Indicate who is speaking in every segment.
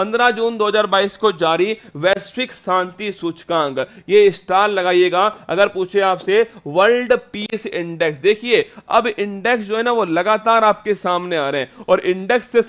Speaker 1: 15 जून 2022 को जारी वैश्विक शांति सूचकांक ये स्टार लगाइएगा अगर पूछे आपसे वर्ल्ड पीस इंडेक्स देखिए अब इंडेक्स जो है ना वो लगातार आपके सामने आ रहे हैं और इंडेक्स से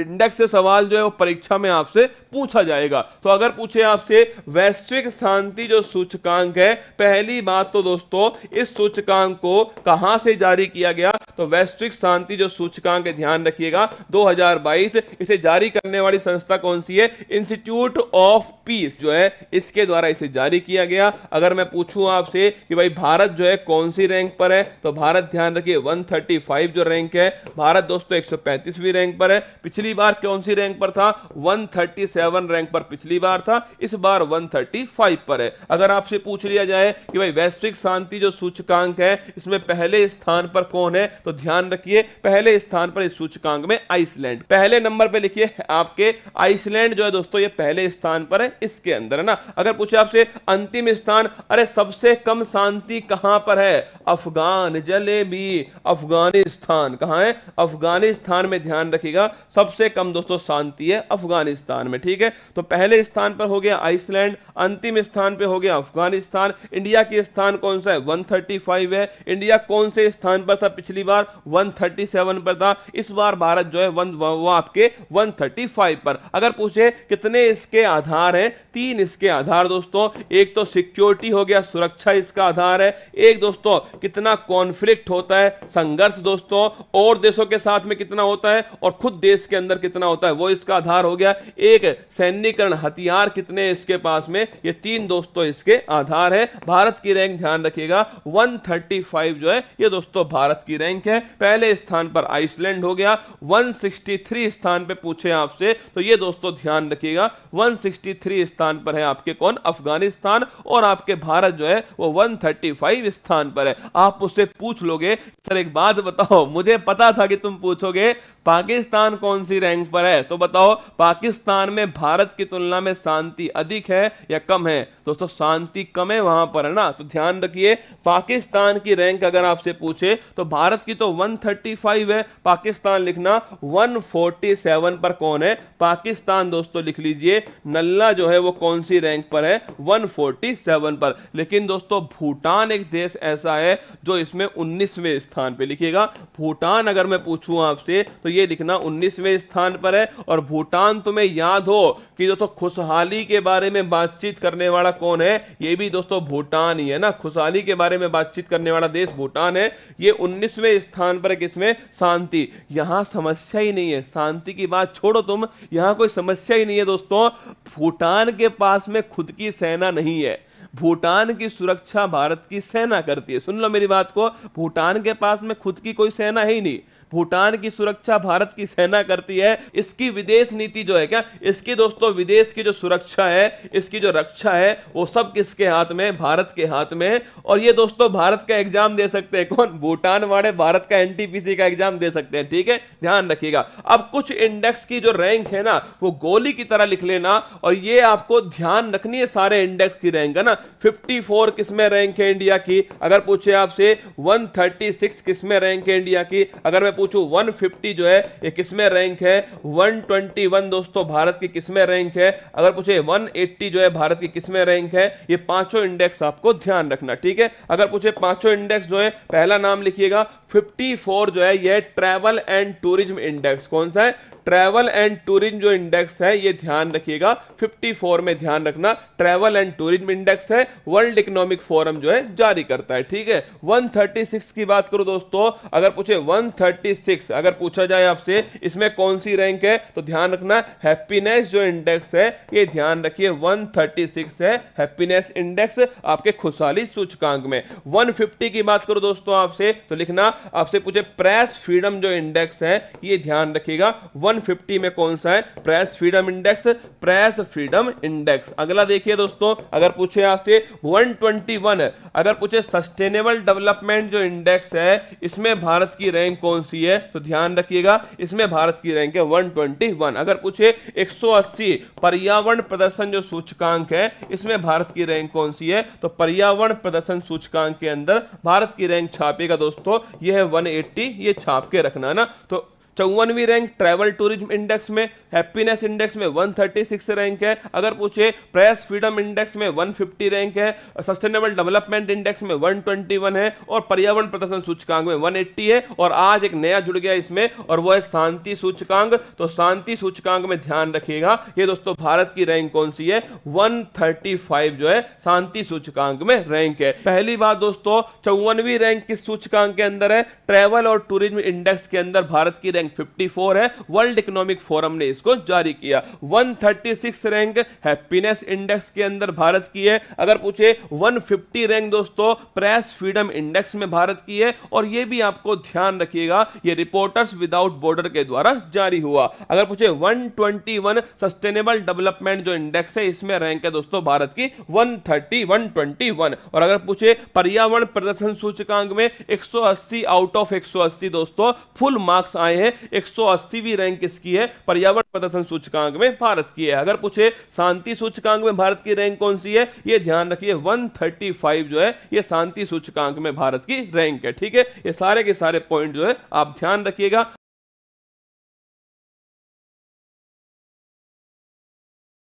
Speaker 1: इंडेक्स से सवाल जो है वो परीक्षा में आपसे पूछा जाएगा तो अगर पूछे आपसे वैश्विक शांति जो सूचकांक है पहली बात तो दोस्तों इस सूचकांक को कहां से जारी किया गया तो वैश्विक शांति जो सूचकांक ध्यान रखिएगा 2022 इसे जारी करने वाली संस्था कौन सी है इंस्टीट्यूट ऑफ पीस जो है इसके द्वारा इसे जारी किया गया अगर मैं पूछूं आपसे कि भाई भारत जो है कौन सी रैंक पर है तो भारत ध्यान रखिए 135 जो रैंक है भारत दोस्तों 135वीं रैंक पर है पिछली बार कौन सी रैंक पर था 137 रैंक पर पिछली बार था इस बार 135 पर है अगर आपसे पूछ लिया जाए कि भाई वैश्विक शांति जो सूचकांक है इसमें पहले स्थान पर कौन है तो ध्यान रखिए पहले स्थान पर इस सूचकांक में आइसलैंड पहले नंबर पर लिखिए आपके आइसलैंड जो है दोस्तों ये पहले स्थान पर है इसके अंदर है ना अगर पूछे आपसे अंतिम स्थान अरे सबसे कम शांति कहां पर है अफगान जलेबी अफगानिस्तान कहां है अफगानिस्तान में ध्यान रखिएगा सबसे कम दोस्तों शांति है अफगानिस्तान में ठीक है तो पहले स्थान पर हो गया आइसलैंड अंतिम स्थान पर हो गया अफगानिस्तान इंडिया के स्थान कौन सा है 135 है इंडिया कौन से स्थान पर था पिछली बार बार 137 पर था इस बार भारत जो है वन वो आपके 135 पर अगर पूछे कितने इसके आधार हैं तीन इसके आधार दोस्तों एक तो सिक्योरिटी हो गया सुरक्षा इसका आधार है एक दोस्तों कितना कॉन्फ्लिक्ट होता है संघर्ष दोस्तों और देशों के साथ में कितना होता है और खुद देश के अंदर कितना होता है वो इसका आधार हो गया एक सैन्यकरण हथियार कितने इसके पास में ये तीन दोस्तों इसके आधार है भारत की रैंक ध्यान रखिएगा 135 जो है ये दोस्तों भारत की रैंक रैंक है पहले स्थान पर आइसलैंड हो गया 163 स्थान पे पूछे आपसे तो ये दोस्तों ध्यान रखिएगा 163 स्थान पर है आपके कौन अफगानिस्तान और आपके भारत जो है वो 135 स्थान पर है आप उससे पूछ लोगे सर एक बात बताओ मुझे पता था कि तुम पूछोगे पाकिस्तान कौन सी रैंक पर है तो बताओ पाकिस्तान में भारत की तुलना में शांति अधिक है या कम है दोस्तों शांति कम है वहां पर है ना तो ध्यान रखिए पाकिस्तान की रैंक अगर आपसे पूछे तो भारत की तो 135 है पाकिस्तान लिखना 147 पर कौन है पाकिस्तान दोस्तों लिख लीजिए नल्ला जो है वो कौन सी रैंक पर है वन पर लेकिन दोस्तों भूटान एक देश ऐसा है जो इसमें उन्नीसवें स्थान पर लिखिएगा भूटान अगर मैं पूछू आपसे तो ये लिखना उन्नीसवें स्थान पर है और भूटान तुम्हें याद हो कि दोस्तों खुशहाली के बारे में बातचीत करने वाला कौन है ये भी दोस्तों भूटान ही है ना खुशहाली के बारे में बातचीत करने वाला देश भूटान है ये उन्नीसवें स्थान पर किसमें शांति यहां समस्या ही नहीं है शांति की बात छोड़ो तुम यहां कोई समस्या ही नहीं है दोस्तों भूटान के पास में खुद की सेना नहीं है भूटान की सुरक्षा भारत की सेना करती है सुन लो मेरी बात को भूटान के पास में खुद की कोई सेना है ही नहीं भूटान की सुरक्षा भारत की सेना करती है इसकी विदेश नीति जो है क्या इसकी दोस्तों विदेश की जो सुरक्षा है इसकी जो रक्षा है वो सब किसके हाथ में भारत के हाथ में और ये दोस्तों भारत का एग्जाम दे सकते हैं कौन भूटान वाले भारत का एनटीपीसी का एग्जाम दे सकते हैं ठीक है ध्यान रखिएगा अब कुछ इंडेक्स की जो रैंक है ना वो गोली की तरह लिख लेना और ये आपको ध्यान रखनी है सारे इंडेक्स की रैंक है ना फिफ्टी फोर किसमें रैंक है इंडिया की अगर पूछे आपसे वन थर्टी सिक्स किसमें रैंक है इंडिया की अगर मैं वन 150 जो है ये किसमें रैंक है 121 दोस्तों भारत की किसमें रैंक है अगर पूछे 180 जो है भारत की किसमें रैंक है ये पांचों इंडेक्स आपको ध्यान रखना ठीक है अगर पूछे पांचों इंडेक्स जो है पहला नाम लिखिएगा 54 जो है ये ट्रैवल एंड टूरिज्म इंडेक्स कौन सा है ट्रैवल एंड टूरिज्म जो इंडेक्स है ये ध्यान रखिएगा 54 में ध्यान रखना ट्रैवल एंड टूरिज्म इंडेक्स है वर्ल्ड इकोनॉमिक फोरम जो है जारी करता है ठीक है 136 की बात करो दोस्तों अगर पूछे 136 अगर पूछा जाए आपसे इसमें कौन सी रैंक है तो ध्यान रखना हैप्पीनेस जो इंडेक्स है ये ध्यान रखिए वन है हैप्पीनेस इंडेक्स आपके खुशहाली सूचकांक में वन की बात करो दोस्तों आपसे तो लिखना आपसे पूछे प्रेस फ्रीडम जो इंडेक्स है ये ध्यान रखिएगा 150 में कौन सा है press freedom index press freedom index अगला देखिए दोस्तों अगर पूछे आपसे 121 अगर पूछे सस्टेनेबल डेवलपमेंट जो इंडेक्स है इसमें भारत की रैंक कौन सी है तो ध्यान रखिएगा इसमें भारत की रैंक है वन अगर पूछे एक पर्यावरण प्रदर्शन जो सूचकांक है इसमें भारत की रैंक कौन सी है तो पर्यावरण प्रदर्शन सूचकांक के अंदर भारत की रैंक छापेगा दोस्तों ये है 180 ये छाप के रखना ना तो चौवनवी रैंक ट्रैवल टूरिज्म इंडेक्स में हैप्पीनेस इंडेक्स में 136 रैंक है अगर पूछे प्रेस फ्रीडम इंडेक्स में 150 रैंक है सस्टेनेबल डेवलपमेंट इंडेक्स में 121 है और पर्यावरण प्रदर्शन सूचकांक में 180 है और आज एक नया जुड़ गया इसमें और वो है शांति सूचकांक तो शांति सूचकांक में ध्यान रखिएगा ये दोस्तों भारत की रैंक कौन सी है वन जो है शांति सूचकांक में रैंक है पहली बात दोस्तों चौवनवीं रैंक किस सूचकांक के अंदर है ट्रैवल और टूरिज्म इंडेक्स के अंदर भारत की रैंक रैंक 54 है वर्ल्ड इकोनॉमिक फोरम ने इसको जारी किया 136 रैंक हैप्पीनेस इंडेक्स के अंदर भारत की है अगर पूछे 150 रैंक दोस्तों प्रेस फ्रीडम इंडेक्स में भारत की है और यह भी आपको ध्यान रखिएगा ये रिपोर्टर्स विदाउट बॉर्डर के द्वारा जारी हुआ अगर पूछे वन सस्टेनेबल डेवलपमेंट जो इंडेक्स है इसमें रैंक है दोस्तों भारत की वन थर्टी और अगर पूछे पर्यावरण प्रदर्शन सूचकांक में 180 आउट ऑफ 180 दोस्तों फुल मार्क्स आए हैं एक सौ रैंक किसकी है पर्यावरण प्रदर्शन सूचकांक में भारत की है अगर पूछे शांति सूचकांक में भारत की रैंक कौन सी है ये ध्यान रखिए 135 जो है ये शांति सूचकांक में भारत की रैंक है ठीक है ये सारे के सारे पॉइंट जो है आप ध्यान रखिएगा